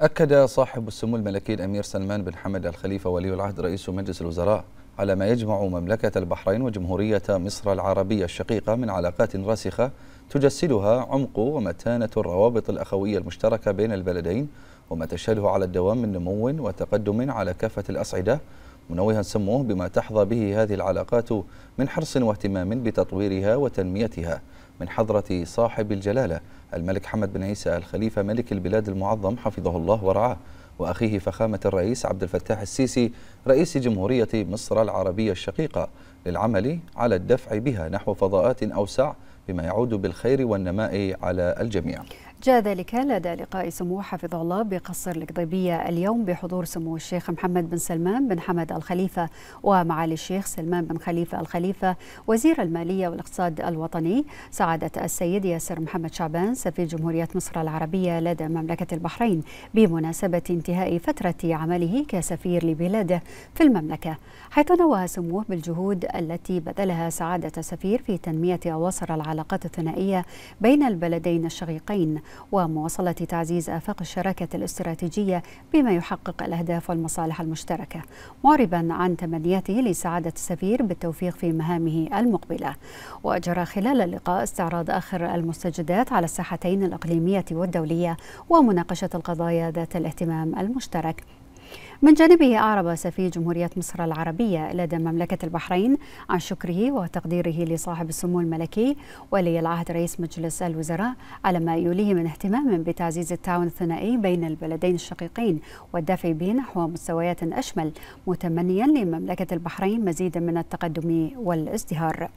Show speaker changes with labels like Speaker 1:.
Speaker 1: أكد صاحب السمو الملكي الأمير سلمان بن حمد الخليفة ولي العهد رئيس مجلس الوزراء على ما يجمع مملكة البحرين وجمهورية مصر العربية الشقيقة من علاقات راسخة تجسدها عمق ومتانة الروابط الأخوية المشتركة بين البلدين وما تشهده على الدوام من نمو وتقدم على كافة الأصعدة منوها سموه بما تحظى به هذه العلاقات من حرص واهتمام بتطويرها وتنميتها من حضرة صاحب الجلالة الملك حمد بن عيسى الخليفة ملك البلاد المعظم حفظه الله ورعاه وأخيه فخامة الرئيس عبد الفتاح السيسي رئيس جمهورية مصر العربية الشقيقة للعمل على الدفع بها نحو فضاءات أوسع بما يعود بالخير والنماء على الجميع
Speaker 2: جاء ذلك لدى لقاء سمو حفظه الله بقصر القضيبية اليوم بحضور سمو الشيخ محمد بن سلمان بن حمد الخليفة ومعالي الشيخ سلمان بن خليفة الخليفة وزير المالية والاقتصاد الوطني سعادة السيد ياسر محمد شعبان سفير جمهورية مصر العربية لدى مملكة البحرين بمناسبة انتهاء فترة عمله كسفير لبلاده في المملكة حيث نوه سموه بالجهود التي بذلها سعادة السفير في تنمية أواصر العلاقات الثنائية بين البلدين الشقيقين ومواصلة تعزيز آفاق الشراكة الاستراتيجية بما يحقق الأهداف والمصالح المشتركة معربا عن تمنياته لسعادة السفير بالتوفيق في مهامه المقبلة وأجرى خلال اللقاء استعراض آخر المستجدات على الساحتين الإقليمية والدولية ومناقشة القضايا ذات الاهتمام المشترك من جانبه أعرب سفير جمهورية مصر العربية لدى مملكة البحرين عن شكره وتقديره لصاحب السمو الملكي ولي العهد رئيس مجلس الوزراء على ما يوليه من اهتمام بتعزيز التعاون الثنائي بين البلدين الشقيقين والدفع به نحو مستويات أشمل متمنيا لمملكة البحرين مزيدا من التقدم والازدهار